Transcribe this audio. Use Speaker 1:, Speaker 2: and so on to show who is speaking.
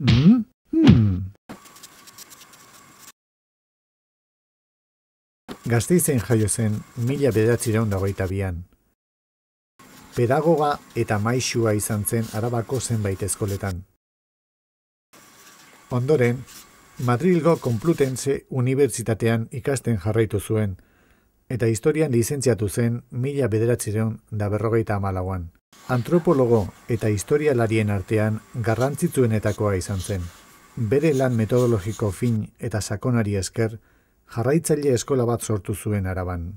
Speaker 1: Mm-hmm.
Speaker 2: Gazteizen jaio zen
Speaker 3: mila bedatzireun dagoa Pedagoga eta maixua izan zen arabako zenbait eskoletan. Ondoren, Madrilgo Complutense Unibertsitatean ikasten jarraitu zuen, eta historian lizentziatu zen mila bederatzireun da berrogeita amalauan. Antropologo eta historialarien artean garrantzitsuenetakoa izan zen. Bere lan metodologiko fin eta sakonari esker, jarraitzaile eskola bat sortu zuen araban.